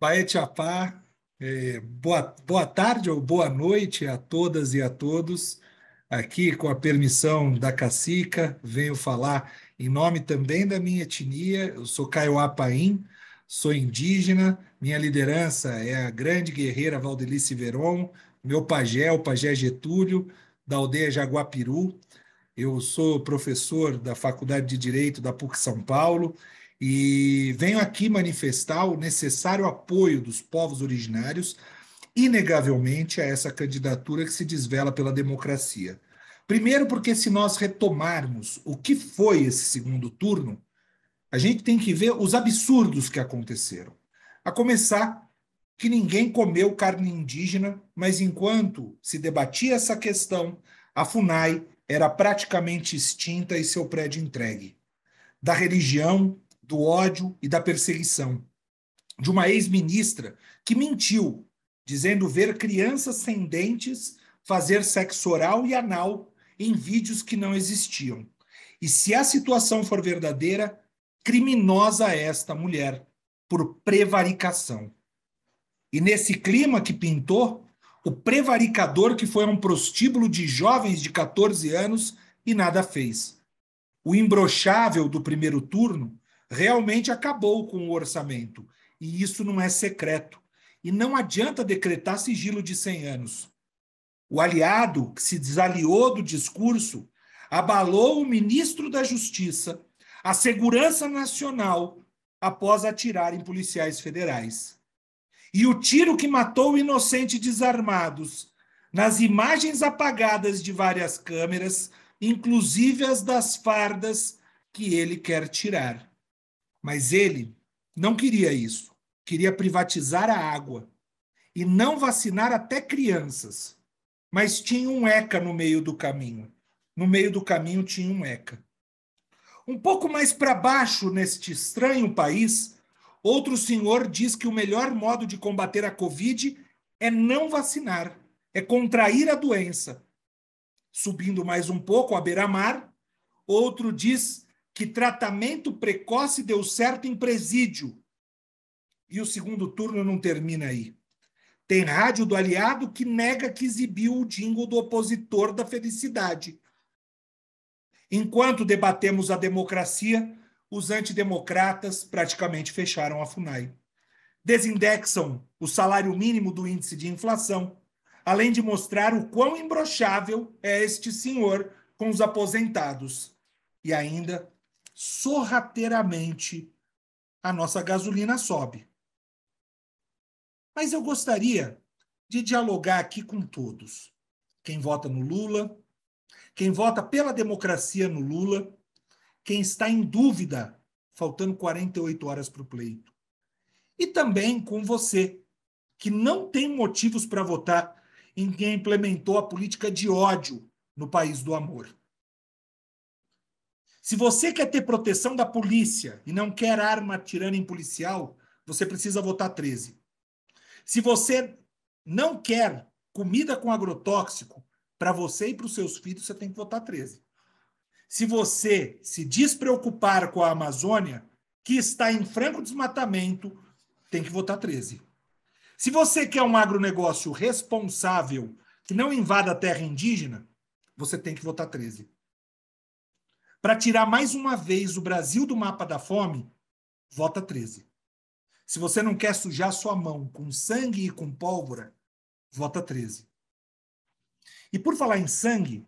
Paetiapá, é, é, boa, boa tarde ou boa noite a todas e a todos. Aqui, com a permissão da cacica, venho falar em nome também da minha etnia. Eu sou Kaiowá Paim, sou indígena, minha liderança é a grande guerreira Valdelice Veron, meu pajé, o pajé Getúlio, da aldeia Jaguapiru. Eu sou professor da Faculdade de Direito da PUC São Paulo e venho aqui manifestar o necessário apoio dos povos originários, inegavelmente, a essa candidatura que se desvela pela democracia. Primeiro, porque se nós retomarmos o que foi esse segundo turno, a gente tem que ver os absurdos que aconteceram. A começar que ninguém comeu carne indígena, mas enquanto se debatia essa questão, a FUNAI era praticamente extinta e seu prédio entregue. Da religião, do ódio e da perseguição. De uma ex-ministra que mentiu, dizendo ver crianças sem dentes fazer sexo oral e anal em vídeos que não existiam. E se a situação for verdadeira, criminosa é esta mulher por prevaricação. E nesse clima que pintou, o prevaricador que foi a um prostíbulo de jovens de 14 anos e nada fez. O imbrochável do primeiro turno realmente acabou com o orçamento. E isso não é secreto. E não adianta decretar sigilo de 100 anos. O aliado que se desaliou do discurso abalou o ministro da Justiça, a segurança nacional, após atirar em policiais federais. E o tiro que matou inocentes desarmados, nas imagens apagadas de várias câmeras, inclusive as das fardas que ele quer tirar. Mas ele não queria isso. Queria privatizar a água e não vacinar até crianças. Mas tinha um ECA no meio do caminho. No meio do caminho tinha um ECA. Um pouco mais para baixo, neste estranho país, outro senhor diz que o melhor modo de combater a Covid é não vacinar, é contrair a doença. Subindo mais um pouco, à beira-mar, outro diz que tratamento precoce deu certo em presídio. E o segundo turno não termina aí. Tem rádio do aliado que nega que exibiu o jingle do opositor da felicidade. Enquanto debatemos a democracia, os antidemocratas praticamente fecharam a FUNAI. Desindexam o salário mínimo do índice de inflação, além de mostrar o quão imbrochável é este senhor com os aposentados. E ainda sorrateiramente a nossa gasolina sobe. Mas eu gostaria de dialogar aqui com todos. Quem vota no Lula, quem vota pela democracia no Lula, quem está em dúvida, faltando 48 horas para o pleito. E também com você, que não tem motivos para votar em quem implementou a política de ódio no país do amor. Se você quer ter proteção da polícia e não quer arma tirando em policial, você precisa votar 13. Se você não quer comida com agrotóxico para você e para os seus filhos, você tem que votar 13. Se você se despreocupar com a Amazônia, que está em franco desmatamento, tem que votar 13. Se você quer um agronegócio responsável que não invada a terra indígena, você tem que votar 13. Para tirar mais uma vez o Brasil do mapa da fome, vota 13. Se você não quer sujar sua mão com sangue e com pólvora, vota 13. E por falar em sangue,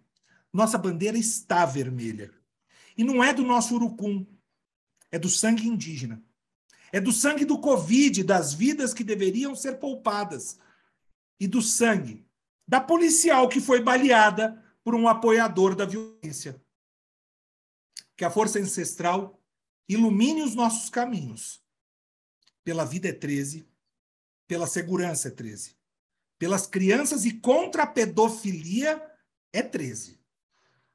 nossa bandeira está vermelha. E não é do nosso urucum, é do sangue indígena. É do sangue do Covid, das vidas que deveriam ser poupadas. E do sangue da policial que foi baleada por um apoiador da violência que a força ancestral ilumine os nossos caminhos. Pela vida é 13, pela segurança é 13, pelas crianças e contra a pedofilia é 13,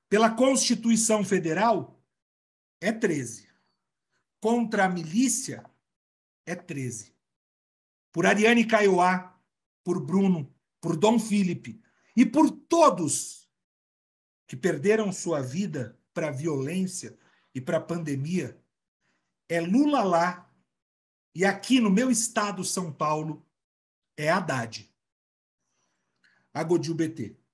pela Constituição Federal é 13, contra a milícia é 13, por Ariane Caioá, por Bruno, por Dom Felipe e por todos que perderam sua vida para a violência e para a pandemia é Lula lá e aqui no meu estado, São Paulo, é Haddad. Agodil BT.